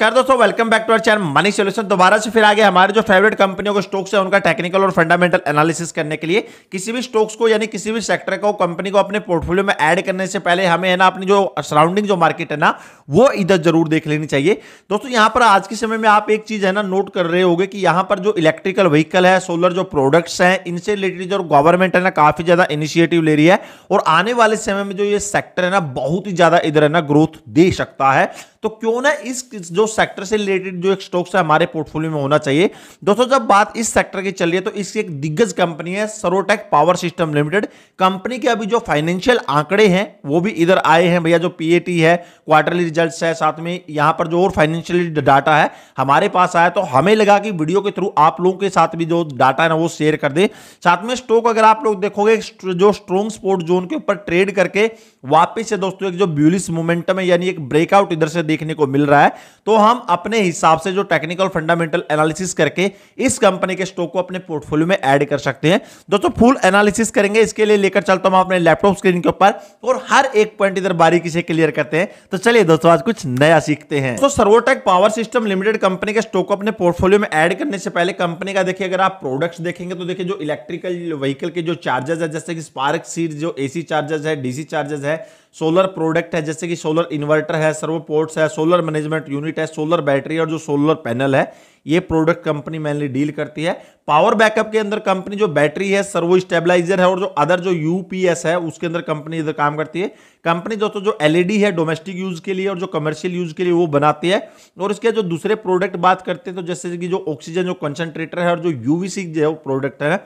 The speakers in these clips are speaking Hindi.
खैर दोस्तों welcome back to our channel money solution दोबारा से फिर आगे हमारे जो फेवरेट कंपनियों के स्टॉक्स है उनका टेक्निकल और फंडामेंटल एनालिसिस करने के लिए किसी भी स्टॉक्स को यानी किसी भी सेक्टर को कंपनी को अपने पोर्टफोलियो में ऐड करने से पहले हमें है ना अपनी जो सराउंडिंग जो मार्केट है ना वो इधर जरूर देख लेनी चाहिए दोस्तों यहाँ पर आज के समय में आप एक चीज है ना नोट कर रहे हो कि यहाँ पर जो इलेक्ट्रिकल व्हीकल है सोलर जो प्रोडक्ट्स हैं इनसे रिलेटेड जो गवर्नमेंट है ना काफी ज्यादा इनिशिएटिव ले रही है और आने वाले समय में जो ये सेक्टर है ना बहुत ही ज्यादा इधर है ना ग्रोथ दे सकता है तो क्यों ना इस जो सेक्टर से रिलेटेड जो एक स्टॉक्स है हमारे पोर्टफोलियो में होना चाहिए दोस्तों जब बात इस सेक्टर की चल रही है तो इसकी एक दिग्गज कंपनी है Servotech power system limited company के अभी जो फाइनेंशियल आंकड़े हैं वो भी इधर आए हैं भैया जो पीएटी है क्वार्टरली रिजल्ट है साथ में यहां पर जो और फाइनेंशियल डाटा है हमारे पास आया तो हमें लगा कि वीडियो के थ्रू आप लोगों के साथ भी जो डाटा है ना वो शेयर कर दे साथ में स्टॉक अगर आप लोग देखोगे जो स्ट्रॉन्ग स्पोर्ट जोन के ऊपर ट्रेड करके वापिस से दोस्तों एक जो ब्यूलिस मोमेंटम है यानी एक ब्रेकआउट इधर से देखने को मिल रहा है तो हम अपने हिसाब से जो टेक्निकल फंडामेंटल एनालिसिस करके इस कंपनी के स्टॉक को अपने पोर्टफोलियो में ऐड कर सकते हैं दोस्तों फुल एनालिसिस करेंगे इसके लिए लेकर चलता हूं अपने लैपटॉप स्क्रीन के ऊपर और हर एक पॉइंट इधर बारीकी से क्लियर करते हैं तो चलिए दोस्तों आज कुछ नया सीखते हैं तो Servotech power system limited company के स्टॉक को अपने पोर्टफोलियो में एड करने से पहले कंपनी का देखिए अगर आप प्रोडक्ट्स देखेंगे तो देखिए जो इलेक्ट्रिकल व्हीकल के जो चार्जेस है जैसे कि स्पार्क सीट जो एसी चार्जेस है डीसी चार्जेस है सोलर प्रोडक्ट है जैसे कि सोलर इन्वर्टर है सर्वो पोर्ट्स है सोलर मैनेजमेंट यूनिट है सोलर बैटरी और जो सोलर पैनल है ये प्रोडक्ट कंपनी मेनली डील करती है पावर बैकअप के अंदर कंपनी जो बैटरी है सर्वो स्टेबलाइजर है और जो अदर जो यूपीएस है उसके अंदर कंपनी इधर काम करती है कंपनी दोस्तों जो एलईडी तो e है डोमेस्टिक यूज के लिए और जो कमर्शियल यूज के लिए वो बनाती है और इसके जो दूसरे प्रोडक्ट बात करते हैं तो जैसे कि जो ऑक्सीजन जो कंसनट्रेटर है और जो यूवीसी जो है प्रोडक्ट है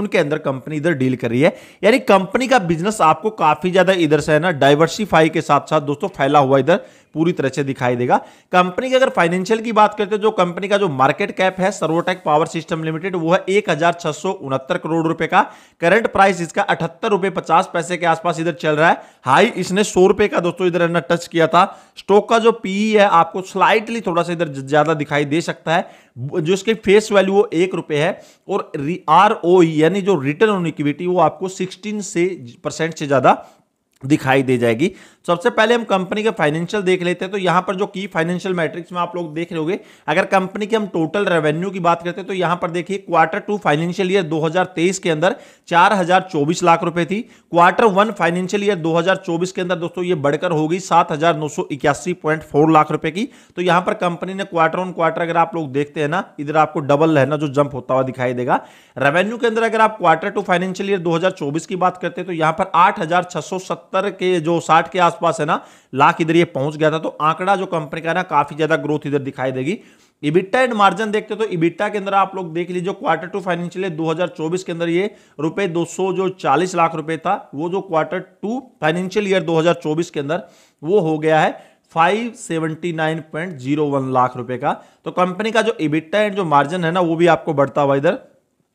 उनके अंदर कंपनी इधर डील कर रही है यानी कंपनी का बिजनेस आपको काफी ज्यादा इधर से है ना डाइवर्सिफाई के साथ साथ दोस्तों फैला हुआ इधर पूरी तरह से दिखाई देगा कंपनी की अगर फाइनेंशियल की बात करते हैं जो कंपनी का जो मार्केट कैप है सर्वोटेक पावर सिस्टम लिमिटेड वो है एक करोड़ रुपए का करंट प्राइस इसका अठहत्तर रुपए पचास पैसे के आसपास इधर चल रहा है हाई इसने सौ रुपए का दोस्तों इधर टच किया था स्टॉक का जो पीई e है आपको स्लाइटली थोड़ा सा इधर ज्यादा दिखाई दे सकता है जो इसके फेस वैल्यू वो एक रुपए है और आर e, यानी जो रिटर्न ऑन इक्विटी वो आपको सिक्सटीन से परसेंट से ज्यादा दिखाई दे जाएगी सबसे पहले हम कंपनी के फाइनेंशियल देख लेते हैं तो यहां पर जो की फाइनेंशियल मैट्रिक्स में आप लोग देख रहे होगे अगर कंपनी के हम टोटल रेवेन्यू की बात करते हैं तो यहां पर देखिए क्वार्टर टू फाइनेंशियल ईयर 2023 के अंदर 4024 लाख रुपए थी क्वार्टर वन फाइनेंशियल ईयर 2024 के अंदर दोस्तों ये बढ़कर होगी सात लाख रुपए की तो यहाँ पर कंपनी ने क्वार्टर वन क्वार्टर अगर आप लोग देखते हैं ना इधर आपको डबल है ना जो जंप होता हुआ दिखाई देगा रेवेन्यू के अंदर अगर आप क्वार्टर टू फाइनेंशियल ईयर दो की बात करते हैं तो यहां पर आठ के जो साठ के आस आसपास है ना लाख इधर ये पहुंच गया था तो आंकड़ा जो कंपनी का ना काफी ज्यादा ग्रोथ इधर दिखाई देगी इबिट्टा एंड मार्जिन देखते तो इबिट्टा के अंदर आप लोग देख लीजिए क्वार्टर टू फाइनेंशियल ईयर 2024 के अंदर ये रुपए 200 जो चालीस लाख रुपए था वो जो क्वार्टर टू फाइनेंशियल ईयर 2024 के अंदर वो हो गया है 579.01 लाख रुपए का तो कंपनी का जो इबिट्टा एंड जो मार्जिन है ना वो भी आपको बढ़ता हुआ इधर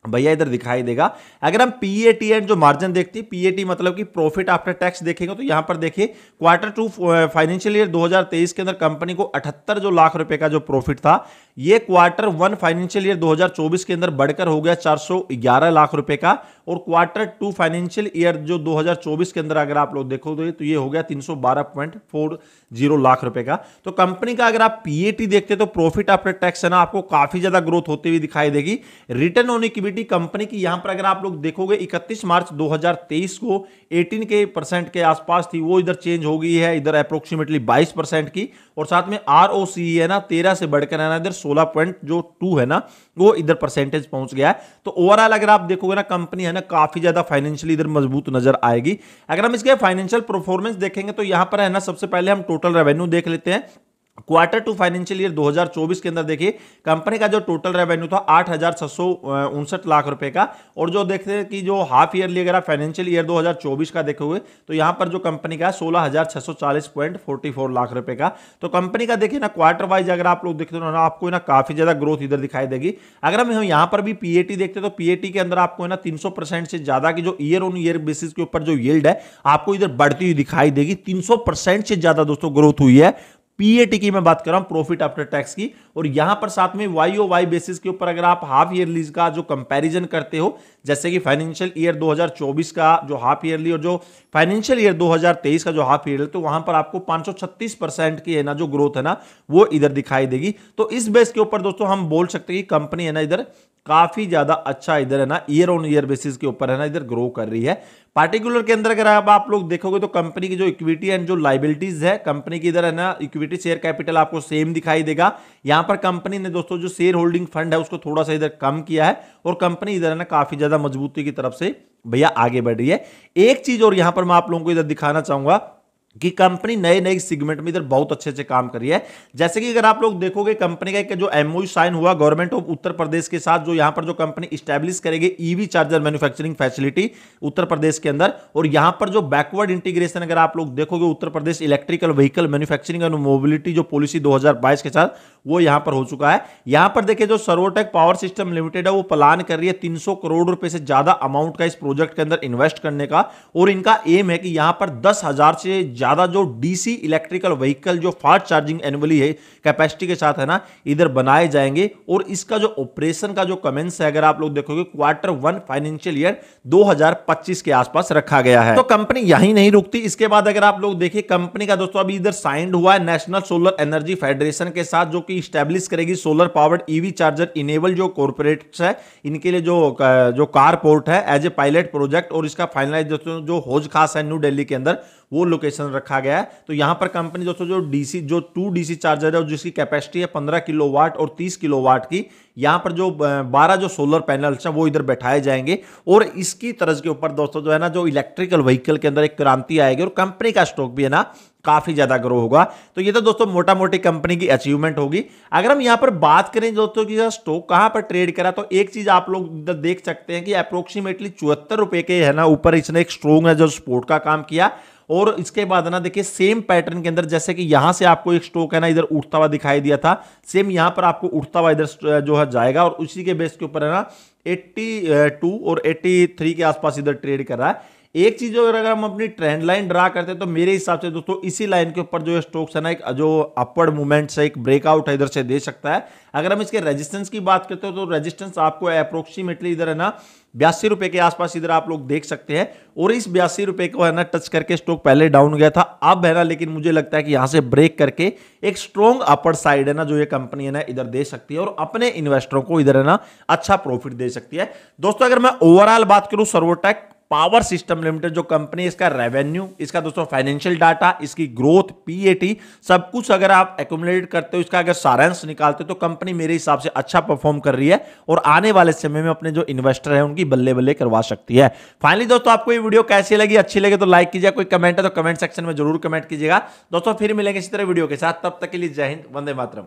भैया इधर दिखाई देगा अगर हम पी ए टी एंड जो मार्जिन देखते हैं पी ए टी मतलब कि प्रॉफिट आफ्टर टैक्स देखेंगे तो यहाँ पर देखिए क्वार्टर टू फाइनेंशियल ईयर 2023 के अंदर कंपनी को अठहत्तर जो लाख रुपए का जो प्रॉफिट था ये क्वार्टर वन फाइनेंशियल ईयर 2024 के अंदर बढ़कर हो गया 411 लाख रुपए का और क्वार्टर टू फाइनेंशियल ईयर जो दो के अंदर अगर आप लोग देखोगे तो ये हो गया तीन जीरो लाख रुपए का तो कंपनी का अगर आप पीएटी देखते तो प्रॉफिट आफ्टर टैक्स है ना आपको काफी ज्यादा ग्रोथ होती हुई दिखाई देगी रिटर्न ऑन इक्विटी कंपनी की यहां पर अगर आप लोग देखोगे इकतीस मार्च 2023 को 18 के परसेंट के आसपास थी वो इधर चेंज हो गई है इधर अप्रोक्सीमेटली बाईस परसेंट की और साथ में आर e है ना तेरह से बढ़कर है ना इधर सोलह पॉइंट जो टू है ना वो इधर परसेंटेज पहुंच गया है तो ओवरऑल अगर आप देखोगे ना कंपनी है ना काफी ज्यादा फाइनेंशियली इधर मजबूत नजर आएगी अगर हम इसके फाइनेंशियल परफॉर्मेंस देखेंगे तो यहां पर है ना सबसे पहले हम टोटल टोटल रेवेन्यू देख लेते हैं क्वार्टर टू फाइनेंशियल ईयर 2024 के अंदर देखिए कंपनी का जो टोटल रेवेन्यू था आठ लाख रुपए का और जो देखते हैं कि जो हाफ ईयरली अगर आप फाइनेंशियल ईयर 2024 का देखे हुए तो यहां पर जो कंपनी का सोलह लाख रुपए का तो कंपनी का देखिए ना क्वार्टर वाइज अगर आप लोग देखते हो ना आपको ना काफी ज्यादा ग्रोथ इधर दिखाई देगी अगर हम यहां पर भी पीएटी देखते तो पीएटी के अंदर आपको ना तीन से ज्यादा की जो ईयर ऑन ईयर बेसिस के ऊपर जो येल्ड है आपको इधर बढ़ती हुई दिखाई देगी तीन से ज्यादा दोस्तों ग्रोथ हुई है पीएटी की मैं बात कर रहा हूं प्रॉफिट आफ्टर टैक्स की और यहां पर साथ में वाई ओ वाई बेसिस के ऊपर अगर आप हाफ ईयरली का जो कंपैरिजन करते हो जैसे कि फाइनेंशियल ईयर 2024 का जो हाफ ईयरली और जो फाइनेंशियल ईयर 2023 का जो हाफ ईयरली तो वहां पर आपको 536 परसेंट की है ना जो ग्रोथ है ना वो इधर दिखाई देगी तो इस बेस के ऊपर दोस्तों हम बोल सकते हैं कि कंपनी है ना इधर काफी ज्यादा अच्छा इधर है ना ईयर ऑन ईयर बेसिस के ऊपर है ना इधर ग्रो कर रही है पार्टिकुलर के अंदर अगर आप आप लोग देखोगे तो कंपनी की जो इक्विटी एंड जो लाइबिलिटीज है कंपनी की इधर है ना इक्विटी शेयर कैपिटल आपको सेम दिखाई देगा यहां पर कंपनी ने दोस्तों जो शेयर होल्डिंग फंड है उसको थोड़ा सा इधर कम किया है और कंपनी इधर है ना काफी ज्यादा मजबूती की तरफ से भैया आगे बढ़ रही है एक चीज और यहां पर मैं आप लोगों को इधर दिखाना चाहूंगा कि कंपनी नए नए सेगमेंट में इधर बहुत अच्छे अच्छे काम कर रही है जैसे कि अगर आप लोग देखोगे कंपनी का जो एमओयू साइन हुआ गवर्नमेंट ऑफ उत्तर प्रदेश के साथ जो यहां पर जो कंपनी स्टैब्लिश करेगी EV charger manufacturing facility Uttar Pradesh के अंदर और यहां पर जो बैकवर्ड इंटीग्रेशन अगर आप लोग देखोगे Uttar Pradesh electrical vehicle manufacturing and mobility जो पॉलिसी दो के साथ वो यहां पर हो चुका है यहां पर देखिए जो सर्वोटेक पावर सिस्टम लिमिटेड है वो प्लान कर रही है तीन करोड़ रुपए से ज्यादा अमाउंट का इस प्रोजेक्ट के अंदर इन्वेस्ट करने का और इनका एम है कि यहां पर दस से ज़्यादा जो डीसी इलेक्ट्रिकल व्हीकल जो फास्ट चार्जिंग एनुअली है कैपेसिटी के साथ है ना इधर बनाए जाएंगे और इसका जो ऑपरेशन का जो कमेंट्स है अगर आप लोग देखोगे क्वार्टर वन फाइनेंशियल ईयर 2025 के आसपास रखा गया है तो कंपनी यहीं नहीं रुकती इसके बाद अगर आप लोग देखिए कंपनी का दोस्तों अभी इधर साइंड हुआ है नेशनल सोलर एनर्जी फेडरेशन के साथ जो कि स्टैब्लिश करेगी solar powered EV charger enable जो कॉर्पोरेट है इनके लिए जो जो कार पोर्ट है एज ए पायलट प्रोजेक्ट और इसका फाइनलाइज दोस्तों जो होज खास है न्यू दिल्ली के अंदर वो लोकेशन रखा गया है तो यहाँ पर कंपनी दोस्तों जो डीसी जो टू डीसी चार्जर है जिसकी कैपेसिटी है पंद्रह वाट और तीस वाट की यहाँ पर जो बारह जो सोलर पैनल्स हैं वो इधर बैठाए जाएंगे और इसकी तरज के ऊपर दोस्तों जो है ना जो इलेक्ट्रिकल व्हीकल के अंदर एक क्रांति आएगी और कंपनी का स्टॉक भी है ना काफी ज्यादा ग्रो होगा तो ये तो दोस्तों मोटा मोटी कंपनी की अचीवमेंट होगी अगर हम यहां पर बात करें दोस्तों की स्टॉक कहां पर ट्रेड करा तो एक चीज आप लोग देख सकते हैं कि अप्रोक्सीमेटली चौहत्तर रुपए के है ना ऊपर इसने एक स्ट्रोंग है जो स्पोर्ट का काम किया और इसके बाद ना देखिए सेम पैटर्न के अंदर जैसे कि यहां से आपको एक स्टोक है ना इधर उठता हुआ दिखाई दिया था सेम यहां पर आपको उठता हुआ इधर जो है जाएगा और उसी के बेस के ऊपर है ना 82 और 83 के आसपास इधर ट्रेड कर रहा है एक चीज अगर अगर हम अपनी ट्रेंड लाइन ड्रा करते हैं तो मेरे हिसाब से दोस्तों इसी लाइन के ऊपर जो स्टॉक्स है ना एक जो अपर मूवमेंट है एक ब्रेकआउट है इधर से दे सकता है अगर हम इसके रेजिस्टेंस की बात करते हो तो रेजिस्टेंस आपको अप्रोक्सीमेटली इधर है ना बयासी रुपए के आसपास इधर आप लोग देख सकते हैं और इस बयासी रुपए को है ना टच करके स्टॉक पहले डाउन गया था अब है ना लेकिन मुझे लगता है कि यहां से ब्रेक करके एक स्ट्रॉन्ग अपर साइड है ना जो ये कंपनी है ना इधर दे सकती है और अपने इन्वेस्टरों को इधर है ना अच्छा प्रॉफिट दे सकती है दोस्तों अगर मैं ओवरऑल बात करूं सर्वोटेक पावर सिस्टम लिमिटेड जो कंपनी इसका रेवेन्यू इसका दोस्तों फाइनेंशियल डाटा इसकी ग्रोथ पीएटी सब कुछ अगर आप एकोमुलेट करते हो इसका अगर सारांश निकालते हो तो कंपनी मेरे हिसाब से अच्छा परफॉर्म कर रही है और आने वाले समय में अपने जो इन्वेस्टर है उनकी बल्ले बल्ले करवा सकती है फाइनली दोस्तों आपको ये वीडियो कैसी लगी अच्छी लगे तो लाइक कीजिए कोई कमेंट है तो कमेंट सेक्शन में जरूर कमेंट कीजिएगा दोस्तों फिर मिलेंगे इसी तरह वीडियो के साथ तब तक के लिए जय हिंद वंदे मातरम